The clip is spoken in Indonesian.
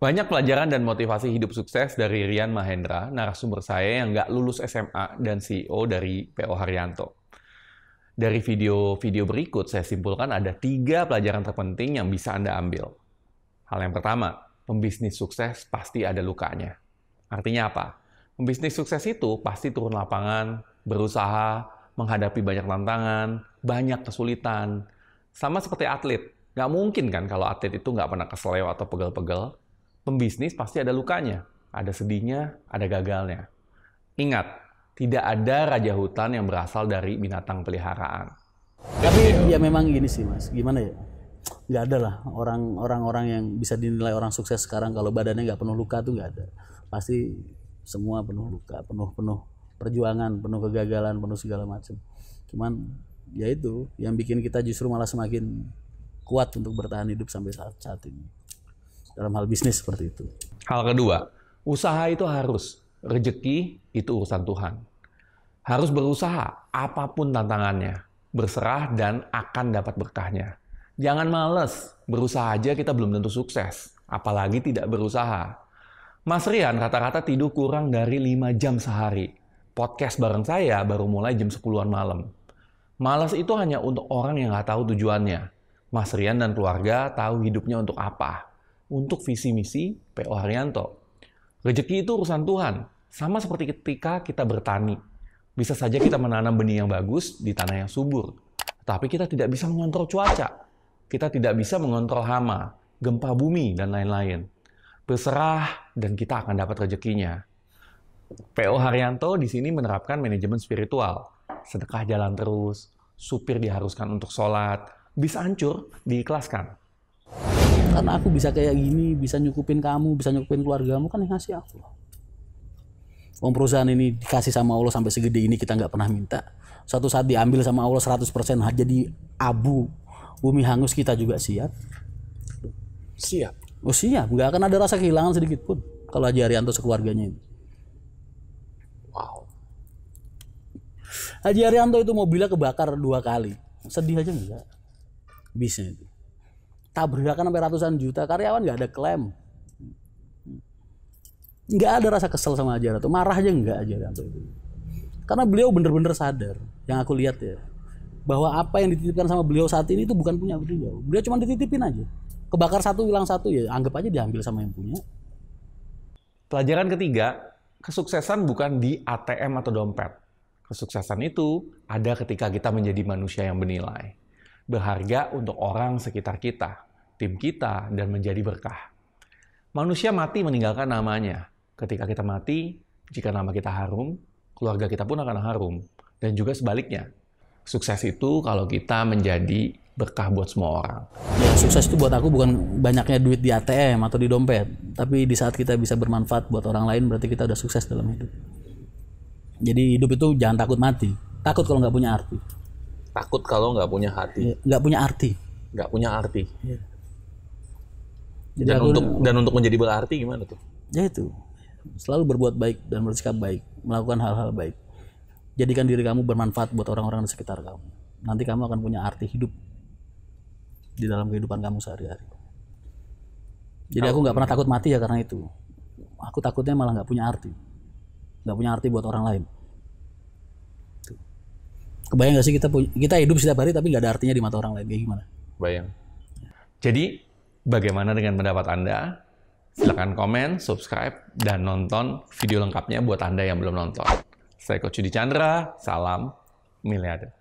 Banyak pelajaran dan motivasi hidup sukses dari Rian Mahendra, narasumber saya yang nggak lulus SMA dan CEO dari PO Haryanto. Dari video-video berikut, saya simpulkan ada tiga pelajaran terpenting yang bisa Anda ambil. Hal yang pertama, pembisnis sukses pasti ada lukanya. Artinya apa? Pembisnis sukses itu pasti turun lapangan, berusaha, menghadapi banyak tantangan, banyak kesulitan. Sama seperti atlet, nggak mungkin kan kalau atlet itu nggak pernah keselew atau pegel-pegel, pembisnis pasti ada lukanya, ada sedihnya, ada gagalnya. Ingat, tidak ada raja hutan yang berasal dari binatang peliharaan. Tapi ya memang gini sih mas, gimana ya? Gak ada lah orang-orang yang bisa dinilai orang sukses sekarang kalau badannya nggak penuh luka tuh nggak ada. Pasti semua penuh luka, penuh-penuh perjuangan, penuh kegagalan, penuh segala macam. Cuman ya itu yang bikin kita justru malah semakin kuat untuk bertahan hidup sampai saat saat ini dalam hal bisnis seperti itu. Hal kedua, usaha itu harus. Rezeki itu urusan Tuhan. Harus berusaha apapun tantangannya. Berserah dan akan dapat berkahnya. Jangan males, berusaha aja kita belum tentu sukses. Apalagi tidak berusaha. Mas Rian rata-rata tidur kurang dari 5 jam sehari. Podcast bareng saya baru mulai jam 10-an malam. Malas itu hanya untuk orang yang nggak tahu tujuannya. Mas Rian dan keluarga tahu hidupnya untuk apa untuk visi misi PO Haryanto. Rezeki itu urusan Tuhan, sama seperti ketika kita bertani. Bisa saja kita menanam benih yang bagus di tanah yang subur, tapi kita tidak bisa mengontrol cuaca. Kita tidak bisa mengontrol hama, gempa bumi, dan lain-lain. Berserah dan kita akan dapat rezekinya. PO Haryanto di sini menerapkan manajemen spiritual. Sedekah jalan terus, supir diharuskan untuk sholat, bisa hancur diikhlaskan karena aku bisa kayak gini bisa nyukupin kamu bisa nyukupin keluargamu kan yang ngasih aku Om perusahaan ini dikasih sama Allah sampai segede ini kita nggak pernah minta. Suatu saat diambil sama Allah 100% jadi abu bumi hangus kita juga siap. Siap. Oh siap, nggak akan ada rasa kehilangan sedikit pun kalau Haji Arianto sekeluarganya ini. Wow. Haji Arianto itu mobilnya kebakar dua kali. Sedih aja enggak? Bisnya itu tabrakan sampai ratusan juta karyawan nggak ada klaim nggak ada rasa kesel sama ajar atau marah aja nggak aja itu karena beliau bener-bener sadar yang aku lihat ya bahwa apa yang dititipkan sama beliau saat ini itu bukan punya beliau beliau cuma dititipin aja kebakar satu hilang satu ya anggap aja diambil sama yang punya pelajaran ketiga kesuksesan bukan di ATM atau dompet kesuksesan itu ada ketika kita menjadi manusia yang bernilai berharga untuk orang sekitar kita, tim kita, dan menjadi berkah. Manusia mati meninggalkan namanya. Ketika kita mati, jika nama kita harum, keluarga kita pun akan harum. Dan juga sebaliknya. Sukses itu kalau kita menjadi berkah buat semua orang. Ya, sukses itu buat aku bukan banyaknya duit di ATM atau di dompet, tapi di saat kita bisa bermanfaat buat orang lain berarti kita udah sukses dalam hidup. Jadi hidup itu jangan takut mati. Takut kalau nggak punya arti takut kalau nggak punya hati iya, nggak punya arti nggak punya arti ya. dan Jadi untuk aku... dan untuk menjadi berarti gimana tuh ya itu selalu berbuat baik dan bersikap baik melakukan hal-hal baik jadikan diri kamu bermanfaat buat orang-orang di sekitar kamu nanti kamu akan punya arti hidup di dalam kehidupan kamu sehari-hari jadi aku nggak pernah takut mati ya karena itu aku takutnya malah nggak punya arti nggak punya arti buat orang lain kebayang gak sih kita kita hidup setiap hari tapi nggak ada artinya di mata orang lain kayak gimana? Bayang. Jadi bagaimana dengan pendapat Anda? Silahkan komen, subscribe, dan nonton video lengkapnya buat Anda yang belum nonton. Saya Coach Yudi Chandra, salam miliarder.